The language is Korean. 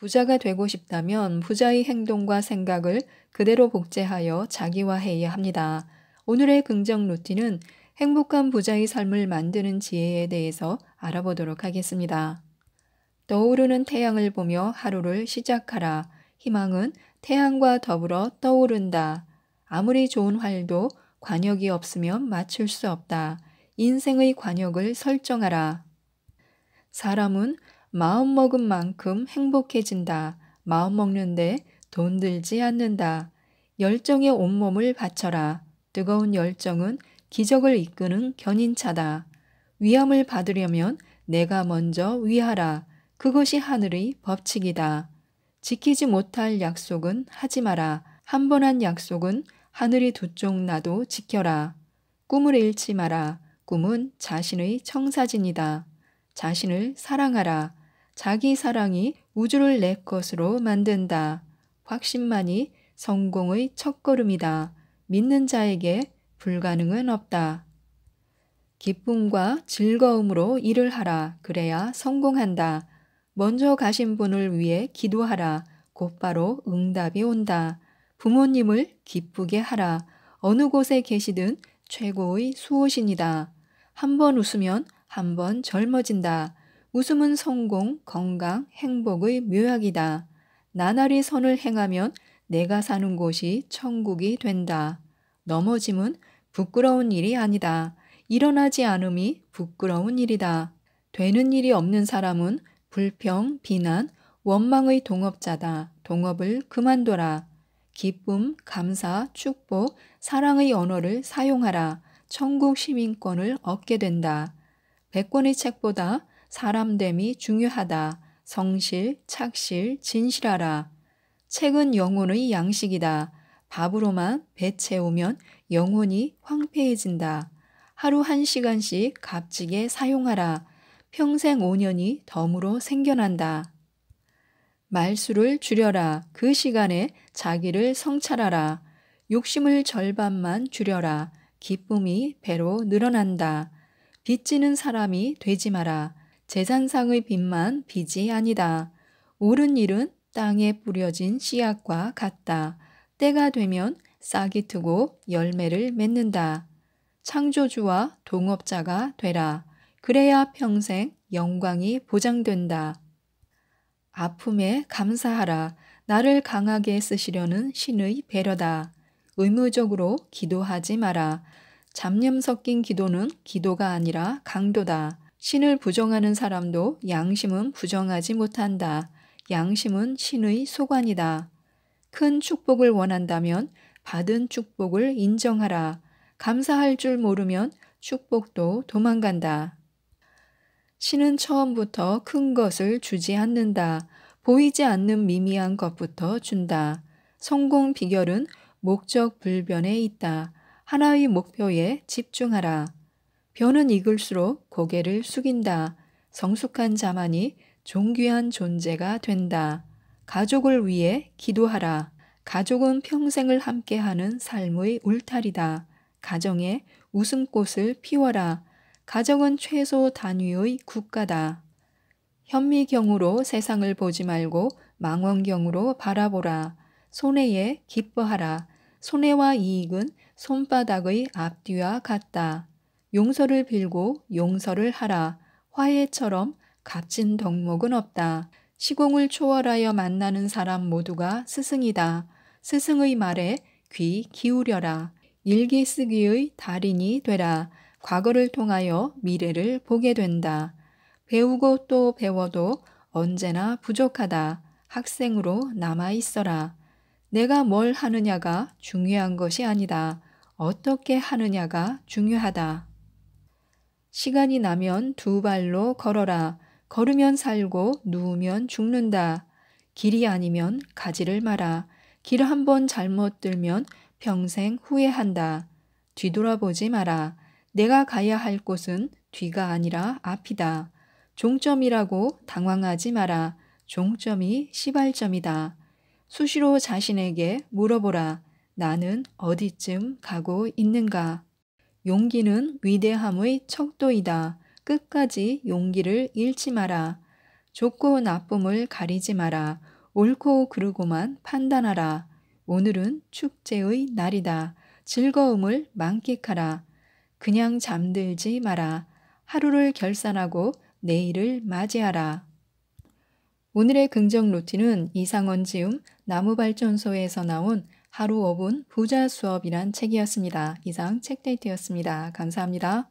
부자가 되고 싶다면 부자의 행동과 생각을 그대로 복제하여 자기화해야 합니다. 오늘의 긍정 루틴은 행복한 부자의 삶을 만드는 지혜에 대해서 알아보도록 하겠습니다. 떠오르는 태양을 보며 하루를 시작하라. 희망은 태양과 더불어 떠오른다. 아무리 좋은 활도 관역이 없으면 맞출 수 없다. 인생의 관역을 설정하라. 사람은 마음먹은 만큼 행복해진다. 마음먹는데 돈 들지 않는다. 열정에 온몸을 바쳐라. 뜨거운 열정은 기적을 이끄는 견인차다. 위함을 받으려면 내가 먼저 위하라. 그것이 하늘의 법칙이다. 지키지 못할 약속은 하지 마라. 한 번 한 약속은 하늘이 두 쪽 나도 지켜라. 꿈을 잃지 마라. 꿈은 자신의 청사진이다. 자신을 사랑하라. 자기 사랑이 우주를 내 것으로 만든다. 확신만이 성공의 첫걸음이다. 믿는 자에게 불가능은 없다. 기쁨과 즐거움으로 일을 하라. 그래야 성공한다. 먼저 가신 분을 위해 기도하라. 곧바로 응답이 온다. 부모님을 기쁘게 하라. 어느 곳에 계시든 최고의 수호신이다. 한 번 웃으면 한 번 젊어진다. 웃음은 성공, 건강, 행복의 묘약이다. 나날이 선을 행하면 내가 사는 곳이 천국이 된다. 넘어짐은 부끄러운 일이 아니다. 일어나지 않음이 부끄러운 일이다. 되는 일이 없는 사람은 불평, 비난, 원망의 동업자다. 동업을 그만둬라. 기쁨, 감사, 축복, 사랑의 언어를 사용하라. 천국 시민권을 얻게 된다. 백권의 책보다 사람됨이 중요하다. 성실, 착실, 진실하라. 책은 영혼의 양식이다. 밥으로만 배 채우면 영혼이 황폐해진다. 하루 한 시간씩 값지게 사용하라. 평생 5년이 덤으로 생겨난다. 말수를 줄여라. 그 시간에 자기를 성찰하라. 욕심을 절반만 줄여라. 기쁨이 배로 늘어난다. 빚지는 사람이 되지 마라. 재산상의 빚만 빚이 아니다. 옳은 일은 땅에 뿌려진 씨앗과 같다. 때가 되면 싹이 트고 열매를 맺는다. 창조주와 동업자가 되라. 그래야 평생 영광이 보장된다. 아픔에 감사하라. 나를 강하게 쓰시려는 신의 배려다. 의무적으로 기도하지 마라. 잡념 섞인 기도는 기도가 아니라 강도다. 신을 부정하는 사람도 양심은 부정하지 못한다. 양심은 신의 소관이다. 큰 축복을 원한다면 받은 축복을 인정하라. 감사할 줄 모르면 축복도 도망간다. 신은 처음부터 큰 것을 주지 않는다. 보이지 않는 미미한 것부터 준다. 성공 비결은 목적 불변에 있다. 하나의 목표에 집중하라. 벼는 익을수록 고개를 숙인다. 성숙한 자만이 존귀한 존재가 된다. 가족을 위해 기도하라. 가족은 평생을 함께하는 삶의 울타리다. 가정에 웃음꽃을 피워라. 가정은 최소 단위의 국가다. 현미경으로 세상을 보지 말고 망원경으로 바라보라. 손해에 기뻐하라. 손해와 이익은 손바닥의 앞뒤와 같다. 용서를 빌고 용서를 하라. 화해처럼 값진 덕목은 없다. 시공을 초월하여 만나는 사람 모두가 스승이다. 스승의 말에 귀 기울여라. 일기 쓰기의 달인이 되라. 과거를 통하여 미래를 보게 된다. 배우고 또 배워도 언제나 부족하다. 학생으로 남아 있어라. 내가 뭘 하느냐가 중요한 것이 아니다. 어떻게 하느냐가 중요하다. 시간이 나면 두 발로 걸어라. 걸으면 살고 누우면 죽는다. 길이 아니면 가지를 마라. 길한번 잘못 들면 평생 후회한다. 뒤돌아보지 마라. 내가 가야 할 곳은 뒤가 아니라 앞이다. 종점이라고 당황하지 마라. 종점이 시발점이다. 수시로 자신에게 물어보라. 나는 어디쯤 가고 있는가? 용기는 위대함의 척도이다. 끝까지 용기를 잃지 마라. 좋고 나쁨을 가리지 마라. 옳고 그르고만 판단하라. 오늘은 축제의 날이다. 즐거움을 만끽하라. 그냥 잠들지 마라. 하루를 결산하고 내일을 맞이하라. 오늘의 긍정 루틴은 이상원 지음 나무발전소에서 나온 하루 5분 부자 수업이란 책이었습니다. 이상 책데이트였습니다. 감사합니다.